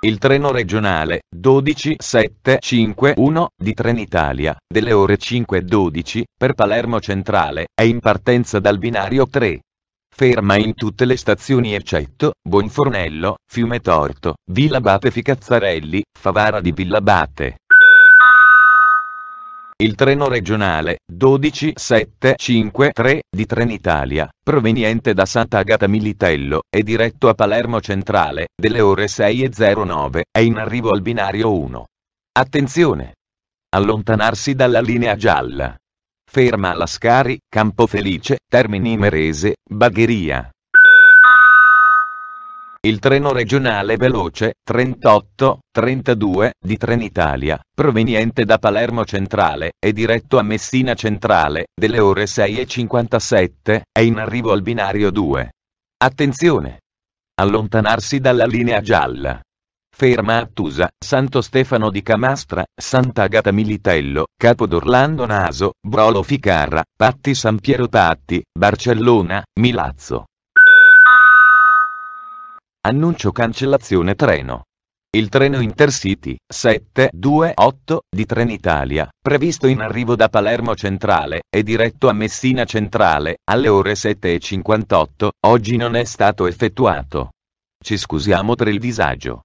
Il treno regionale 12751 di Trenitalia, delle ore 5.12, per Palermo Centrale, è in partenza dal binario 3. Ferma in tutte le stazioni eccetto Buonfornello, Fiumetorto, Villa Bate Ficazzarelli, Favara di Villa Bate. Il treno regionale 12753 di Trenitalia, proveniente da Sant'Agata Militello e diretto a Palermo Centrale, delle ore 6.09, è in arrivo al binario 1. Attenzione! Allontanarsi dalla linea gialla. Ferma Lascari, Campo Felice, Termini Merese, Bagheria il treno regionale veloce 38-32 di Trenitalia, proveniente da Palermo Centrale e diretto a Messina Centrale, delle ore 6.57, è in arrivo al binario 2. Attenzione! Allontanarsi dalla linea gialla. Ferma a Tusa, Santo Stefano di Camastra, Sant'Agata Militello, Capo d'Orlando Naso, Brolo Ficarra, Patti San Piero Patti, Barcellona, Milazzo. Annuncio cancellazione treno. Il treno Intercity 728 di Trenitalia, previsto in arrivo da Palermo Centrale e diretto a Messina Centrale alle ore 7.58, oggi non è stato effettuato. Ci scusiamo per il disagio.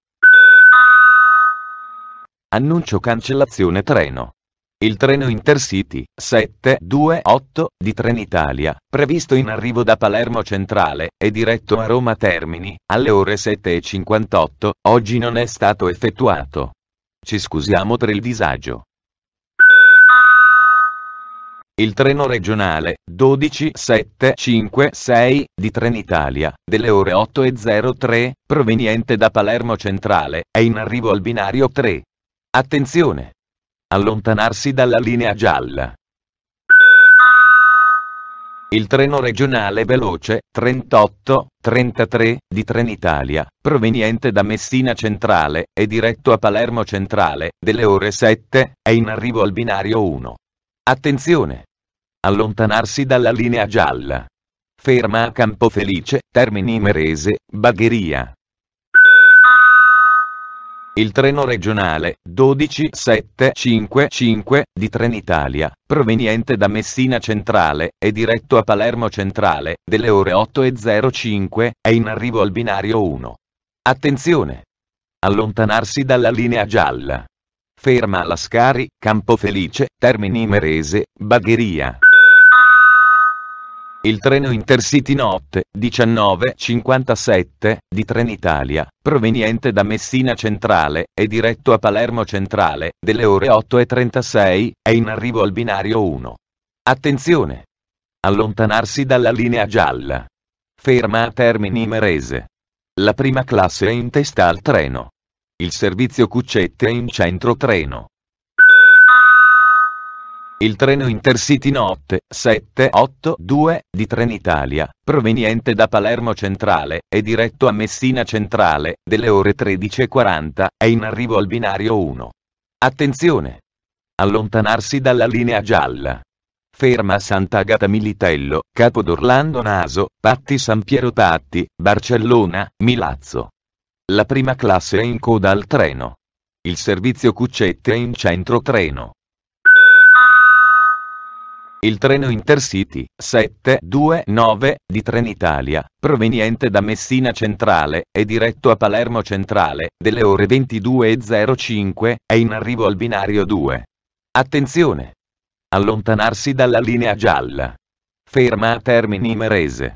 Annuncio cancellazione treno. Il treno Intercity 728 di Trenitalia, previsto in arrivo da Palermo Centrale e diretto a Roma Termini, alle ore 7.58, oggi non è stato effettuato. Ci scusiamo per il disagio. Il treno regionale 12756 di Trenitalia, delle ore 8.03, proveniente da Palermo Centrale, è in arrivo al binario 3. Attenzione! allontanarsi dalla linea gialla. Il treno regionale veloce 38-33 di Trenitalia, proveniente da Messina Centrale e diretto a Palermo Centrale, delle ore 7, è in arrivo al binario 1. Attenzione! Allontanarsi dalla linea gialla. Ferma a Campofelice, Termini Merese, Bagheria. Il treno regionale 12755 di Trenitalia, proveniente da Messina Centrale e diretto a Palermo Centrale, delle ore 8.05, è in arrivo al binario 1. Attenzione! Allontanarsi dalla linea gialla. Ferma Lascari, Scari, Campofelice, Termini Merese, Bagheria il treno Intercity notte 19.57 di Trenitalia, proveniente da Messina Centrale e diretto a Palermo Centrale, delle ore 8.36, è in arrivo al binario 1. Attenzione! Allontanarsi dalla linea gialla. Ferma a Termini Merese. La prima classe è in testa al treno. Il servizio cuccette è in centro treno il treno Intercity Notte 782 di Trenitalia, proveniente da Palermo Centrale e diretto a Messina Centrale, delle ore 13.40, è in arrivo al binario 1. Attenzione! Allontanarsi dalla linea gialla. Ferma Sant'Agata Militello, Capo d'Orlando Naso, Patti San Piero Patti, Barcellona, Milazzo. La prima classe è in coda al treno. Il servizio cuccette è in centro treno il treno Intercity 729 di Trenitalia, proveniente da Messina Centrale e diretto a Palermo Centrale, delle ore 22.05, è in arrivo al binario 2. Attenzione! Allontanarsi dalla linea gialla. Ferma a Termini Merese.